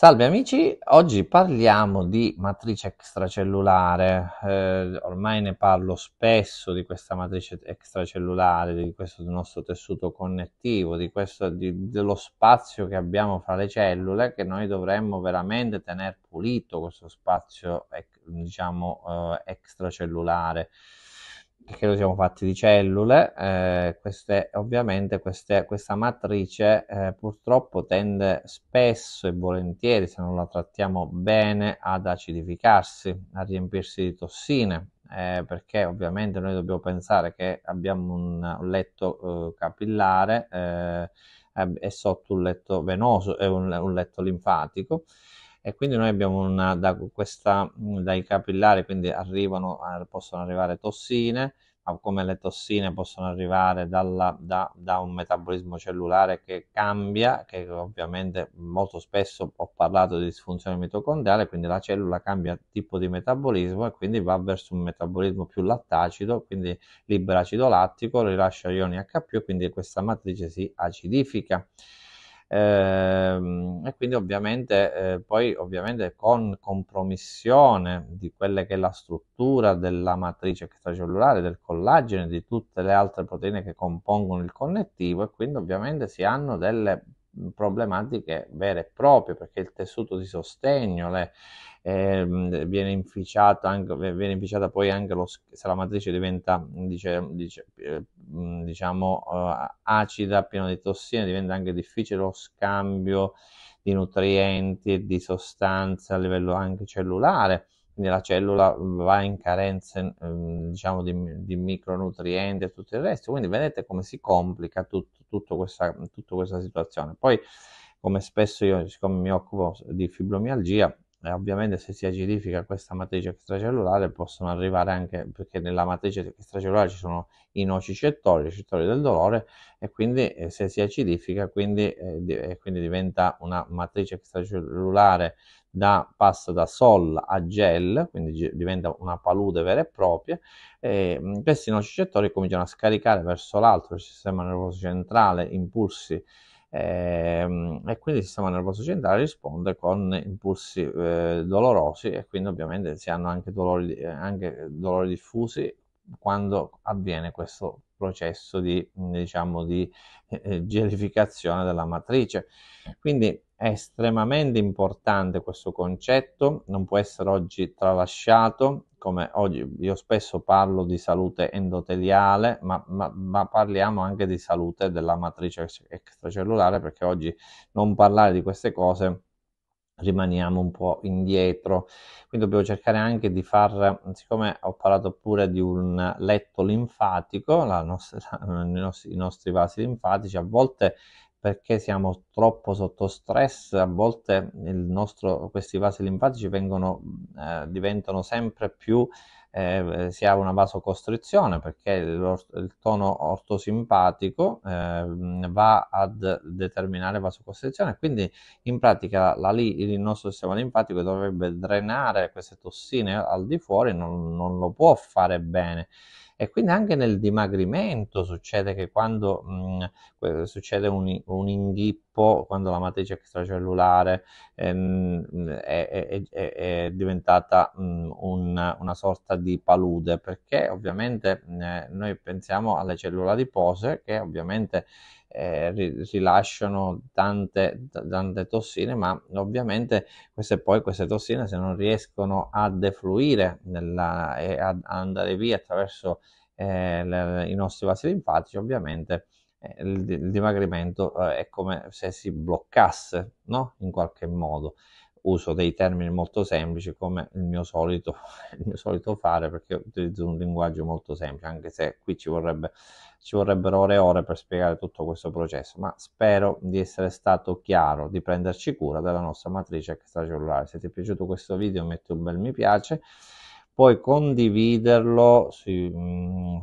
Salve amici, oggi parliamo di matrice extracellulare, eh, ormai ne parlo spesso di questa matrice extracellulare, di questo nostro tessuto connettivo, di questo, di, dello spazio che abbiamo fra le cellule, che noi dovremmo veramente tenere pulito questo spazio diciamo, eh, extracellulare perché noi siamo fatti di cellule, eh, queste, ovviamente queste, questa matrice eh, purtroppo tende spesso e volentieri, se non la trattiamo bene, ad acidificarsi, a riempirsi di tossine, eh, perché ovviamente noi dobbiamo pensare che abbiamo un letto eh, capillare è eh, sotto un letto venoso è un, un letto linfatico e quindi noi abbiamo una, da questa, dai capillari quindi arrivano, eh, possono arrivare tossine a come le tossine possono arrivare dalla, da, da, un metabolismo cellulare che cambia, che ovviamente molto spesso ho parlato di disfunzione mitocondriale, quindi la cellula cambia tipo di metabolismo e quindi va verso un metabolismo più lattacido, quindi libera acido lattico, rilascia ioni H+, quindi questa matrice si acidifica eh, e quindi ovviamente eh, poi ovviamente con compromissione di quella che è la struttura della matrice extracellulare, del collagene, di tutte le altre proteine che compongono il connettivo e quindi ovviamente si hanno delle problematiche vere e proprie, perché il tessuto di sostegno le, eh, viene, inficiato anche, viene inficiata poi anche lo, se la matrice diventa dice, dice, eh, diciamo eh, acida, piena di tossine, diventa anche difficile lo scambio di nutrienti e di sostanze a livello anche cellulare quindi la cellula mm, va in carenze mm, diciamo, di, di, micronutrienti e tutto il resto, quindi vedete come si complica tutta tutto questa, tutta questa situazione. Poi, come spesso io, siccome mi occupo di fibromialgia, e ovviamente se si acidifica questa matrice extracellulare possono arrivare anche perché nella matrice extracellulare ci sono i nocicettori, i cettori del dolore e quindi eh, se si acidifica quindi, eh, di, eh, quindi, diventa una matrice extracellulare da, passa da sol a gel, quindi diventa una palude vera e propria e mm, questi nocicettori cominciano a scaricare verso l'alto, il sistema nervoso centrale, impulsi Ehm, e, quindi il sistema nervoso centrale risponde con impulsi eh, dolorosi e quindi ovviamente si hanno anche dolori, eh, anche dolori diffusi quando avviene questo processo di, diciamo, di eh, eh gelificazione della matrice. Quindi è estremamente importante questo concetto, non può essere oggi tralasciato, come oggi io spesso parlo di salute endoteliale, ma, ma, ma, parliamo anche di salute della matrice extracellulare, perché oggi non parlare di queste cose rimaniamo un po' indietro. Quindi dobbiamo cercare anche di far, siccome ho parlato pure di un letto linfatico, nostra, i, nostri, vasi linfatici, a volte perché siamo troppo sotto stress, a volte nostro, questi vasi linfatici vengono, eh, diventano sempre più eh, si ha una vasocostrizione perché il, il tono ortosimpatico eh, va a determinare vasocostrizione, quindi in pratica la, lì il nostro sistema linfatico dovrebbe drenare queste tossine al di fuori, non, non lo può fare bene. E quindi anche nel dimagrimento succede che quando mh, mm, succede un, un inghippo troppo quando la matrice extracellulare ehm, è, è, è, è, diventata mh, un, una sorta di palude, perché ovviamente mh, noi pensiamo alle cellule adipose che ovviamente eh, rilasciano tante, tante, tossine, ma ovviamente queste, poi queste tossine se non riescono a defluire e a, a andare via attraverso eh, le, i nostri vasi linfatici, ovviamente eh, il, il dimagrimento eh, è come se si bloccasse no? in qualche modo uso dei termini molto semplici come il mio, solito, il mio solito, fare perché utilizzo un linguaggio molto semplice anche se qui ci, vorrebbe, ci, vorrebbero ore e ore per spiegare tutto questo processo ma spero di essere stato chiaro di prenderci cura della nostra matrice extracellulare se ti è piaciuto questo video metti un bel mi piace puoi condividerlo su, mm,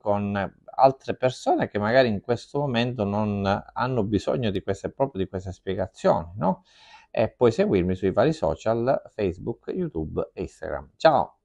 con altre persone che magari in questo momento non hanno bisogno di queste, proprio di queste spiegazioni, no? E puoi seguirmi sui vari social, Facebook, YouTube e Instagram. Ciao!